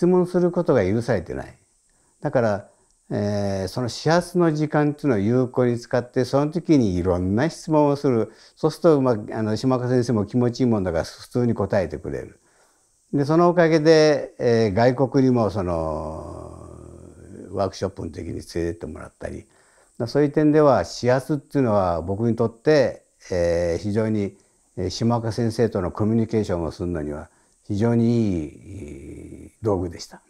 質問することが許されてない。だから、えー、その始発の時間っていうのを有効に使ってその時にいろんな質問をするそうすると、まあ、あの島岡先生も気持ちいいもんだから普通に答えてくれるでそのおかげで、えー、外国にもそのワークショップの時に連れてってもらったりそういう点では始発っていうのは僕にとって、えー、非常に島岡先生とのコミュニケーションをするのには非常にいい道具でした。